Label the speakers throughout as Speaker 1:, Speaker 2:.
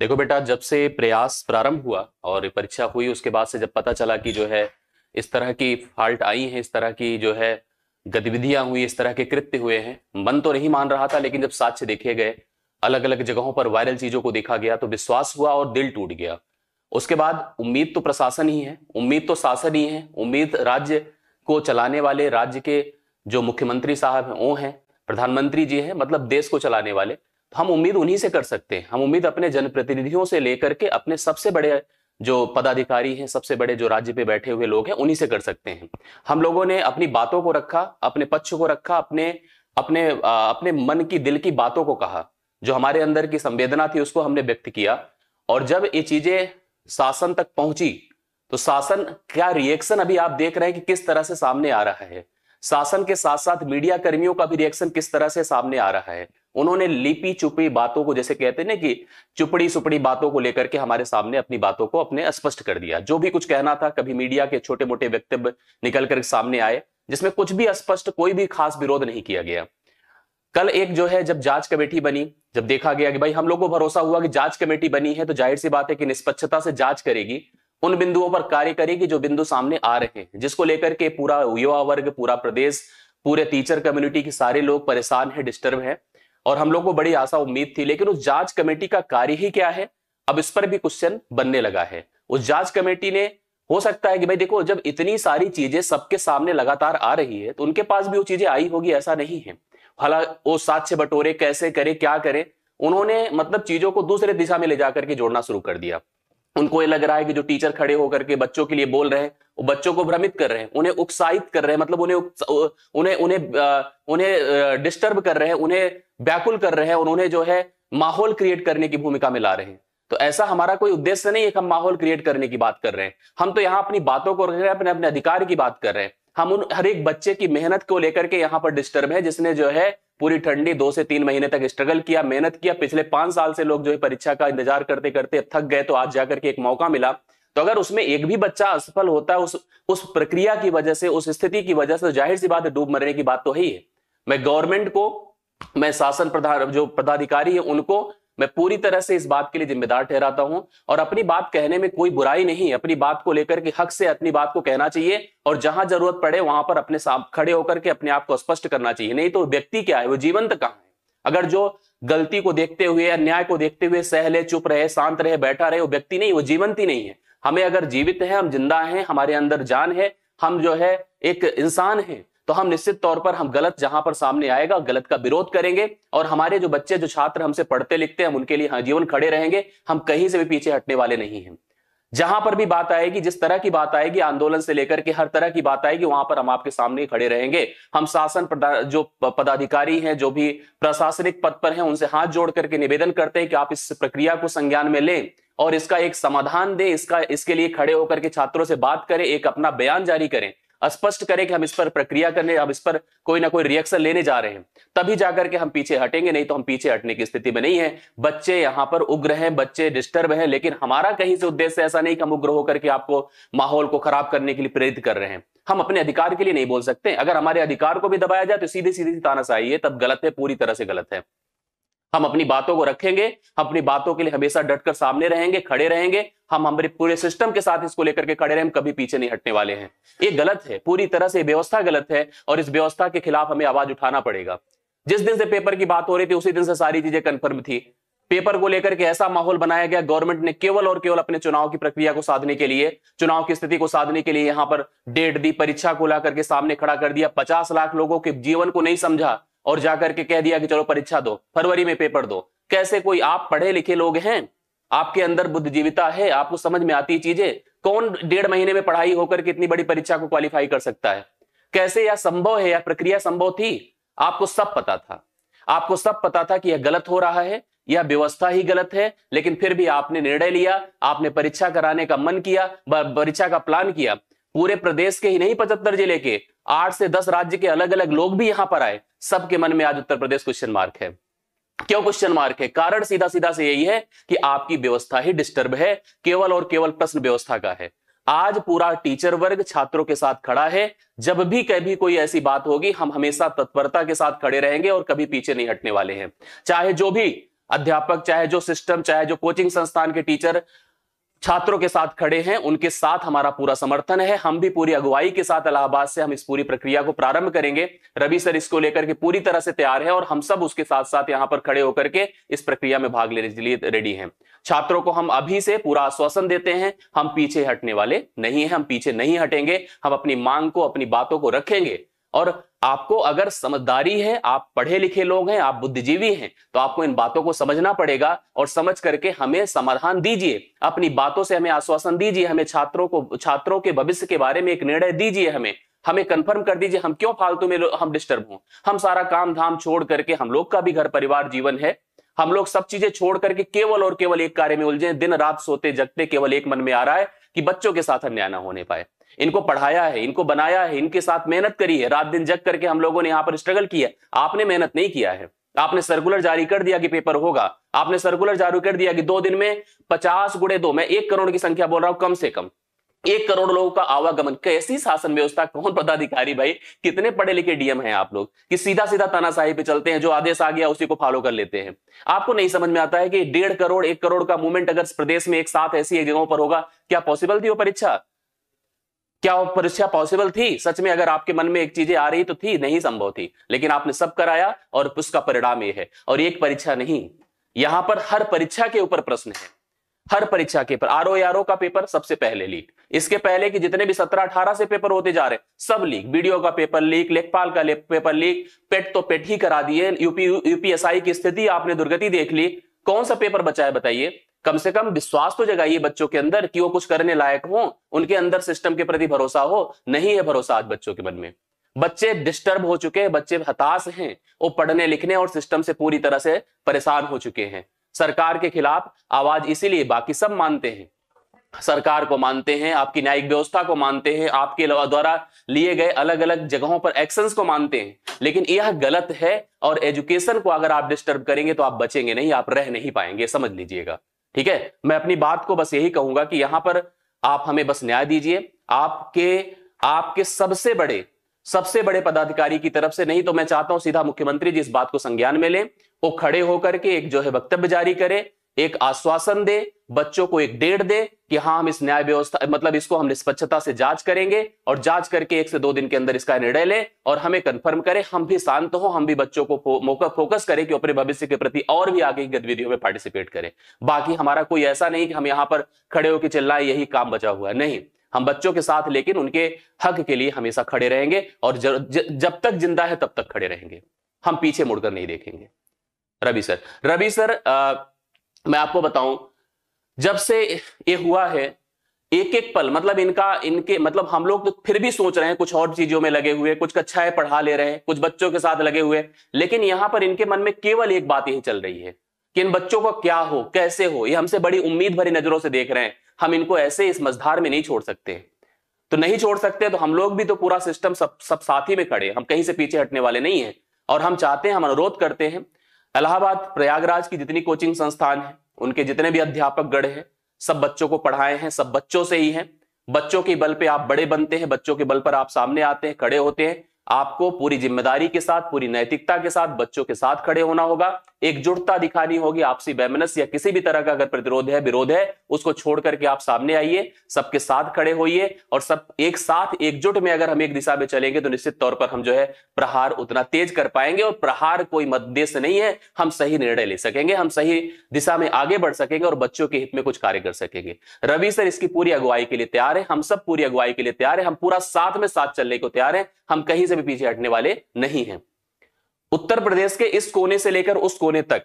Speaker 1: देखो बेटा जब से प्रयास प्रारंभ हुआ और परीक्षा हुई उसके बाद से जब पता चला कि जो है इस तरह की फॉल्ट आई है इस तरह की जो है गतिविधियां हुई इस तरह के कृत्य हुए हैं मन तो नहीं मान रहा था लेकिन जब साक्ष्य देखे गए अलग अलग जगहों पर वायरल चीजों को देखा गया तो विश्वास हुआ और दिल टूट गया उसके बाद उम्मीद तो प्रशासन ही है उम्मीद तो शासन ही है उम्मीद राज्य को चलाने वाले राज्य के जो मुख्यमंत्री साहब हैं वो हैं प्रधानमंत्री जी हैं मतलब देश को चलाने वाले हम उम्मीद उन्हीं से कर सकते हैं हम उम्मीद अपने जनप्रतिनिधियों से लेकर के अपने सबसे बड़े जो पदाधिकारी हैं सबसे बड़े जो राज्य पे बैठे हुए लोग हैं उन्हीं से कर सकते हैं हम लोगों ने अपनी बातों को रखा अपने पक्ष को रखा अपने अपने अपने मन की दिल की बातों को कहा जो हमारे अंदर की संवेदना थी उसको हमने व्यक्त किया और जब ये चीजें शासन तक पहुंची तो शासन क्या रिएक्शन अभी आप देख रहे हैं कि किस तरह से सामने आ रहा है शासन के साथ साथ मीडिया कर्मियों का भी रिएक्शन किस तरह से सामने आ रहा है उन्होंने लिपी चुपी बातों को जैसे कहते हैं ना कि चुपड़ी सुपड़ी बातों को लेकर के हमारे सामने अपनी बातों को अपने स्पष्ट कर दिया जो भी कुछ कहना था कभी मीडिया के छोटे मोटे वक्तव्य निकल कर सामने आए जिसमें कुछ भी अस्पष्ट कोई भी खास विरोध नहीं किया गया कल एक जो है जब जांच कमेटी बनी जब देखा गया कि भाई हम लोग को भरोसा हुआ कि जांच कमेटी बनी है तो जाहिर सी बात है कि निष्पक्षता से जांच करेगी उन बिंदुओं पर कार्य करेगी जो बिंदु सामने आ रहे हैं जिसको लेकर के पूरा युवा वर्ग पूरा प्रदेश पूरे टीचर कम्युनिटी के सारे लोग परेशान है डिस्टर्ब है और हम लोग को बड़ी आशा उम्मीद थी लेकिन उस जांच कमेटी का कार्य ही क्या है अब इस पर भी क्वेश्चन बनने लगा है उस जांच कमेटी ने हो सकता है कि भाई देखो जब इतनी सारी चीजें सबके सामने लगातार आ रही है तो उनके पास भी वो चीजें आई होगी ऐसा नहीं है भला वो सात से बटोरे कैसे करे क्या करे उन्होंने मतलब चीजों को दूसरे दिशा में ले जाकर के जोड़ना शुरू कर दिया उनको ये लग रहा है कि जो टीचर खड़े होकर के बच्चों के लिए बोल रहे हैं वो बच्चों को भ्रमित कर रहे हैं उन्हें उत्साहित कर रहे हैं मतलब उन्हें उन्हें उन्हें उन्हें डिस्टर्ब कर रहे हैं उन्हें व्याकुल कर रहे हैं और उन्हें जो है माहौल क्रिएट करने की भूमिका में ला रहे हैं तो ऐसा हमारा कोई उद्देश्य नहीं है कि हम माहौल क्रिएट करने की बात कर रहे हैं हम तो यहाँ अपनी बातों को रख रहे हैं अपने अपने अधिकार की बात कर रहे हैं हम उन हर एक बच्चे की मेहनत को लेकर के यहाँ पर डिस्टर्ब है जिसने जो है पूरी ठंडी दो से तीन महीने तक स्ट्रगल किया मेहनत किया पिछले पांच साल से लोग जो है परीक्षा का इंतजार करते करते थक गए तो आज जाकर के एक मौका मिला तो अगर उसमें एक भी बच्चा असफल होता है उस उस प्रक्रिया की वजह से उस स्थिति की वजह से तो जाहिर सी बात है डूब मरने की बात तो है ही है मैं गवर्नमेंट को मैं शासन प्रधान जो पदाधिकारी है उनको मैं पूरी तरह से इस बात के लिए जिम्मेदार ठहराता हूं और अपनी बात कहने में कोई बुराई नहीं अपनी बात को लेकर के हक से अपनी बात को कहना चाहिए और जहां जरूरत पड़े वहां पर अपने खड़े होकर के अपने आप को स्पष्ट करना चाहिए नहीं तो व्यक्ति क्या है वो जीवंत कहाँ है अगर जो गलती को देखते हुए अन्याय को देखते हुए सहले चुप रहे शांत रहे बैठा रहे वो व्यक्ति नहीं वो जीवंत ही नहीं है हमें अगर जीवित है हम जिंदा हैं हमारे अंदर जान है हम जो है एक इंसान है तो हम निश्चित तौर पर हम गलत जहां पर सामने आएगा गलत का विरोध करेंगे और हमारे जो बच्चे जो छात्र हमसे पढ़ते लिखते हैं हम उनके लिए हाँ जीवन खड़े रहेंगे हम कहीं से भी पीछे हटने वाले नहीं हैं जहां पर भी बात आएगी जिस तरह की बात आएगी आंदोलन से लेकर के हर तरह की बात आएगी वहां पर हम आपके सामने खड़े रहेंगे हम शासन जो पदाधिकारी हैं जो भी प्रशासनिक पद पर हैं उनसे हाथ जोड़ करके निवेदन करते हैं कि आप इस प्रक्रिया को संज्ञान में लें और इसका एक समाधान दें इसका इसके लिए खड़े होकर के छात्रों से बात करें एक अपना बयान जारी करें स्पष्ट करें कि हम इस पर प्रक्रिया करने अब इस पर कोई ना कोई रिएक्शन लेने जा रहे हैं तभी जाकर के हम पीछे हटेंगे नहीं तो हम पीछे हटने की स्थिति में नहीं है बच्चे यहाँ पर उग्र हैं बच्चे डिस्टर्ब हैं लेकिन हमारा कहीं से उद्देश्य ऐसा नहीं कि हम उग्र होकर के आपको माहौल को खराब करने के लिए प्रेरित कर रहे हैं हम अपने अधिकार के लिए नहीं बोल सकते अगर हमारे अधिकार को भी दबाया जाए तो सीधे सीधे तानस है तब गलत है पूरी तरह से गलत है हम अपनी बातों को रखेंगे हम अपनी बातों के लिए हमेशा डटकर सामने रहेंगे खड़े रहेंगे हम हमारे पूरे सिस्टम के साथ इसको लेकर के खड़े रहे हम कभी पीछे नहीं हटने वाले हैं ये गलत है पूरी तरह से व्यवस्था गलत है और इस व्यवस्था के खिलाफ हमें आवाज उठाना पड़ेगा जिस दिन से पेपर की बात हो रही थी उसी दिन से सारी चीजें कंफर्म थी पेपर को लेकर के ऐसा माहौल बनाया गया गवर्नमेंट ने केवल और केवल अपने चुनाव की प्रक्रिया को साधने के लिए चुनाव की स्थिति को साधने के लिए यहां पर डेट दी परीक्षा को ला करके सामने खड़ा कर दिया पचास लाख लोगों के जीवन को नहीं समझा और जाकर के कह दिया कि चलो परीक्षा दो फरवरी में पेपर दो कैसे कोई आप पढ़े लिखे लोग हैं आपके अंदर बुद्धिजीविता है आपको समझ में आती चीजें कौन डेढ़ महीने में पढ़ाई होकर के इतनी बड़ी परीक्षा को क्वालिफाई कर सकता है कैसे यह संभव है यह प्रक्रिया संभव थी आपको सब पता था आपको सब पता था कि यह गलत हो रहा है यह व्यवस्था ही गलत है लेकिन फिर भी आपने निर्णय लिया आपने परीक्षा कराने का मन किया परीक्षा का प्लान किया पूरे प्रदेश के ही नहीं पचहत्तर जिले के आठ से दस राज्य के अलग अलग लोग भी यहां पर आए सबके मन में आज उत्तर प्रदेश क्वेश्चन मार्क है क्यों क्वेश्चन मार्क है कारण सीधा सीधा से यही है कि आपकी व्यवस्था ही डिस्टर्ब है केवल और केवल प्रश्न व्यवस्था का है आज पूरा टीचर वर्ग छात्रों के साथ खड़ा है जब भी कभी कोई ऐसी बात होगी हम हमेशा तत्परता के साथ खड़े रहेंगे और कभी पीछे नहीं हटने वाले हैं चाहे जो भी अध्यापक चाहे जो सिस्टम चाहे जो कोचिंग संस्थान के टीचर छात्रों के साथ खड़े हैं उनके साथ हमारा पूरा समर्थन है हम भी पूरी अगुवाई के साथ इलाहाबाद से हम इस पूरी प्रक्रिया को प्रारंभ करेंगे रवि सर इसको लेकर के पूरी तरह से तैयार है और हम सब उसके साथ साथ यहाँ पर खड़े होकर के इस प्रक्रिया में भाग लेने के लिए रेडी हैं छात्रों को हम अभी से पूरा आश्वासन देते हैं हम पीछे हटने वाले नहीं है हम पीछे नहीं हटेंगे हम अपनी मांग को अपनी बातों को रखेंगे और आपको अगर समझदारी है आप पढ़े लिखे लोग हैं आप बुद्धिजीवी हैं तो आपको इन बातों को समझना पड़ेगा और समझ करके हमें समाधान दीजिए अपनी बातों से हमें आश्वासन दीजिए हमें छात्रों को छात्रों के भविष्य के बारे में एक निर्णय दीजिए हमें हमें कंफर्म कर दीजिए हम क्यों फालतू में हम डिस्टर्ब हों हम सारा काम धाम छोड़ करके हम लोग का भी घर परिवार जीवन है हम लोग सब चीजें छोड़ करके केवल और केवल एक कार्य में उलझे दिन रात सोते जगते केवल एक मन में आ रहा है कि बच्चों के साथ अन्याय ना होने पाए इनको पढ़ाया है इनको बनाया है इनके साथ मेहनत करी है रात दिन जग करके हम लोगों ने यहाँ पर स्ट्रगल किया आपने मेहनत नहीं किया है आपने सर्कुलर जारी कर दिया कि पेपर होगा आपने सर्कुलर जारी कर दिया कि दो दिन में पचास गुड़े दो मैं एक करोड़ की संख्या बोल रहा हूं कम से कम एक करोड़ लोगों का आवागमन कैसी शासन व्यवस्था कौन पदाधिकारी भाई कितने पढ़े लिखे डीएम हैं आप लोग कि सीधा सीधा तानाशाही पे चलते हैं जो आदेश आ गया उसी को फॉलो कर लेते हैं आपको नहीं समझ में आता है कि डेढ़ करोड़ एक करोड़ का मूवमेंट अगर प्रदेश में एक साथ ऐसी जगहों पर होगा क्या पॉसिबल थी वो परीक्षा क्या परीक्षा पॉसिबल थी सच में अगर आपके मन में एक चीजें आ रही तो थी नहीं संभव थी लेकिन आपने सब कराया और उसका परिणाम ये है और एक परीक्षा नहीं यहां पर हर परीक्षा के ऊपर प्रश्न है हर परीक्षा के पर आर ओ का पेपर सबसे पहले लीक इसके पहले कि जितने भी सत्रह अठारह से पेपर होते जा रहे सब लीक वीडियो का पेपर लीक लेखपाल का पेपर लीक पेट तो पेट ही करा दिए यूपी यूपीएसआई की स्थिति आपने दुर्गति देख ली कौन सा पेपर बचा है बताइए कम से कम विश्वास तो जगाइए बच्चों के अंदर कि वो कुछ करने लायक हो उनके अंदर सिस्टम के प्रति भरोसा हो नहीं है भरोसा आज बच्चों के मन में बच्चे डिस्टर्ब हो चुके हैं बच्चे हताश हैं वो पढ़ने लिखने और सिस्टम से पूरी तरह से परेशान हो चुके हैं सरकार के खिलाफ आवाज इसीलिए बाकी सब मानते हैं सरकार को मानते हैं आपकी न्यायिक व्यवस्था को मानते हैं आपके द्वारा लिए गए अलग अलग जगहों पर एक्शंस को मानते हैं लेकिन यह गलत है और एजुकेशन को अगर आप डिस्टर्ब करेंगे तो आप बचेंगे नहीं आप रह नहीं पाएंगे समझ लीजिएगा ठीक है मैं अपनी बात को बस यही कहूंगा कि यहां पर आप हमें बस न्याय दीजिए आपके आपके सबसे बड़े सबसे बड़े पदाधिकारी की तरफ से नहीं तो मैं चाहता हूं सीधा मुख्यमंत्री जी इस बात को संज्ञान में लें वो खड़े होकर के एक जो है वक्तव्य जारी करें एक आश्वासन दे बच्चों को एक डेट दे कि हाँ हम इस न्याय व्यवस्था मतलब इसको हम निष्पक्षता से जांच करेंगे और जांच करके एक से दो दिन के अंदर इसका निर्णय लें और हमें कंफर्म करें हम भी शांत हो हम भी बच्चों को मौका फोकस करें कि अपने भविष्य के प्रति और भी आगे की गतिविधियों में पार्टिसिपेट करें बाकी हमारा कोई ऐसा नहीं कि हम यहाँ पर खड़े होकर चिल्लाए यही काम बचा हुआ है नहीं हम बच्चों के साथ लेकिन उनके हक के लिए हमेशा खड़े रहेंगे और जब, जब तक जिंदा है तब तक खड़े रहेंगे हम पीछे मुड़कर नहीं देखेंगे रवि सर रवि सर आ, मैं आपको बताऊं जब से ये हुआ है एक एक पल मतलब इनका इनके मतलब हम लोग तो फिर भी सोच रहे हैं कुछ और चीजों में लगे हुए कुछ कक्षाएं पढ़ा ले रहे हैं कुछ बच्चों के साथ लगे हुए लेकिन यहां पर इनके मन में केवल एक बात यही चल रही है कि इन बच्चों को क्या हो कैसे हो ये हमसे बड़ी उम्मीद भरी नजरों से देख रहे हैं हम इनको ऐसे इस मझधार में नहीं छोड़ सकते तो नहीं छोड़ सकते तो हम लोग भी तो पूरा सिस्टम सब सब साथ ही में खड़े हम कहीं से पीछे हटने वाले नहीं है और हम चाहते हैं हम अनुरोध करते हैं इलाहाबाद प्रयागराज की जितनी कोचिंग संस्थान है उनके जितने भी अध्यापक गढ़ हैं सब बच्चों को पढ़ाए हैं सब बच्चों से ही हैं बच्चों के बल पे आप बड़े बनते हैं बच्चों के बल पर आप सामने आते हैं खड़े होते हैं आपको पूरी जिम्मेदारी के साथ पूरी नैतिकता के साथ बच्चों के साथ खड़े होना होगा एकजुटता दिखानी होगी आपसी बैमनस या किसी भी तरह का अगर प्रतिरोध है विरोध है उसको छोड़ करके आप सामने आइए सबके साथ खड़े होइए और सब एक साथ एकजुट में अगर हम एक दिशा में चलेंगे तो निश्चित तौर पर हम जो है प्रहार उतना तेज कर पाएंगे और प्रहार कोई मध्यस्थ नहीं है हम सही निर्णय ले सकेंगे हम सही दिशा में आगे बढ़ सकेंगे और बच्चों के हित में कुछ कार्य कर सकेंगे रवि सर इसकी पूरी अगुवाई के लिए तैयार है हम सब पूरी अगुवाई के लिए तैयार है हम पूरा साथ में साथ चलने को तैयार है हम कहीं से भी पीछे हटने वाले नहीं है उत्तर प्रदेश के इस कोने से लेकर उस कोने तक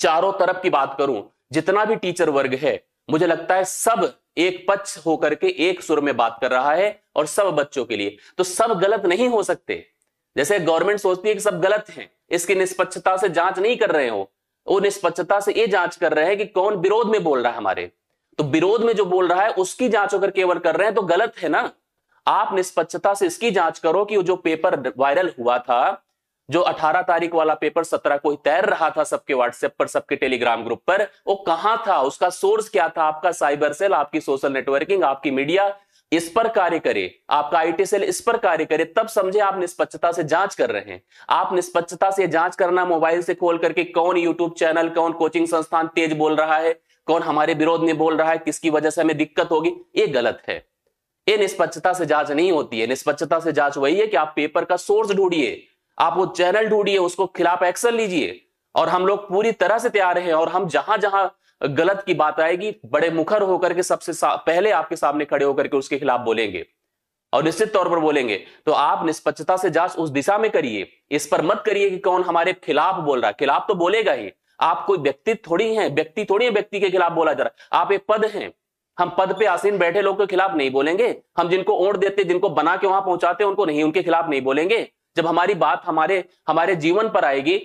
Speaker 1: चारों तरफ की बात करूं जितना भी टीचर वर्ग है मुझे लगता है सब एक पक्ष होकर के एक सुर में बात कर रहा है और सब बच्चों के लिए तो सब गलत नहीं हो सकते जैसे गवर्नमेंट सोचती है कि सब गलत हैं इसकी निष्पक्षता से जांच नहीं कर रहे हो वो निष्पक्षता से ये जांच कर रहे हैं कि कौन विरोध में बोल रहा है हमारे तो विरोध में जो बोल रहा है उसकी जांच होकर केवल कर रहे हैं तो गलत है ना आप निष्पक्षता से इसकी जांच करो कि वो जो पेपर वायरल हुआ था जो 18 तारीख वाला पेपर 17 को ही तैर रहा था सबके व्हाट्सएप पर सबके टेलीग्राम ग्रुप पर वो कहां था उसका सोर्स क्या था आपका साइबर सेल आपकी सोशल नेटवर्किंग आपकी मीडिया इस पर कार्य करे आपका आईटी सेल इस पर कार्य करे तब समझे आप निष्पक्षता से जांच कर रहे हैं आप निष्पक्षता से जांच करना मोबाइल से खोल करके कौन यूट्यूब चैनल कौन कोचिंग संस्थान तेज बोल रहा है कौन हमारे विरोध में बोल रहा है किसकी वजह से हमें दिक्कत होगी ये गलत है ये निष्पक्षता से जांच नहीं होती है निष्पक्षता से जांच वही है कि आप पेपर का सोर्स ढूंढिए आप वो चैनल ढूंढिए उसको खिलाफ एक्शन लीजिए और हम लोग पूरी तरह से तैयार हैं और हम जहां जहां गलत की बात आएगी बड़े मुखर होकर के सबसे पहले आपके सामने खड़े होकर के उसके खिलाफ बोलेंगे और निश्चित तौर पर बोलेंगे तो आप निष्पक्षता से जांच उस दिशा में करिए इस पर मत करिए कि कौन हमारे खिलाफ बोल रहा है खिलाफ तो बोलेगा ही आप कोई व्यक्ति थोड़ी है व्यक्ति थोड़ी है व्यक्ति के खिलाफ बोला जा रहा है आप एक पद है हम पद पे आसीन बैठे लोग के खिलाफ नहीं बोलेंगे हम जिनको ओट देते जिनको बना के वहां पहुंचाते उनको नहीं उनके खिलाफ नहीं बोलेंगे जब हमारी बात हमारे हमारे जीवन पर आएगी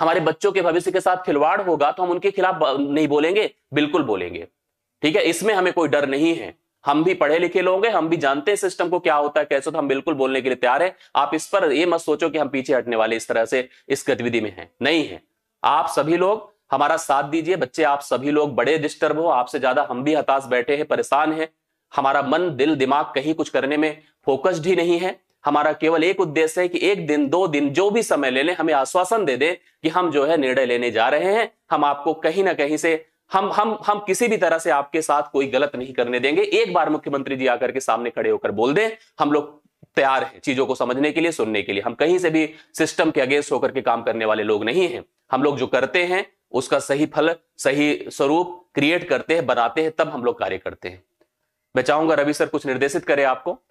Speaker 1: हमारे बच्चों के भविष्य के साथ खिलवाड़ होगा तो हम उनके खिलाफ नहीं बोलेंगे बिल्कुल बोलेंगे ठीक है इसमें हमें कोई डर नहीं है हम भी पढ़े लिखे लोग हैं हम भी जानते हैं सिस्टम को क्या होता है कैसे तो हम बिल्कुल बोलने के लिए तैयार हैं आप इस पर ये मत सोचो कि हम पीछे हटने वाले इस तरह से इस गतिविधि में हैं नहीं है आप सभी लोग हमारा साथ दीजिए बच्चे आप सभी लोग बड़े डिस्टर्ब हो आपसे ज्यादा हम भी हताश बैठे हैं परेशान हैं हमारा मन दिल दिमाग कहीं कुछ करने में फोकस्ड ही नहीं है हमारा केवल एक उद्देश्य है कि एक दिन दो दिन जो भी समय ले लें हमें आश्वासन दे दें कि हम जो है निर्णय लेने जा रहे हैं हम आपको कहीं ना कहीं से हम हम हम किसी भी तरह से आपके साथ कोई गलत नहीं करने देंगे एक बार मुख्यमंत्री जी आकर के सामने खड़े होकर बोल दें हम लोग तैयार हैं चीजों को समझने के लिए सुनने के लिए हम कहीं से भी सिस्टम के अगेंस्ट होकर के काम करने वाले लोग नहीं हैं हम लोग जो करते हैं उसका सही फल सही स्वरूप क्रिएट करते हैं बनाते हैं तब हम लोग कार्य करते हैं मैं चाहूंगा रवि सर कुछ निर्देशित करें आपको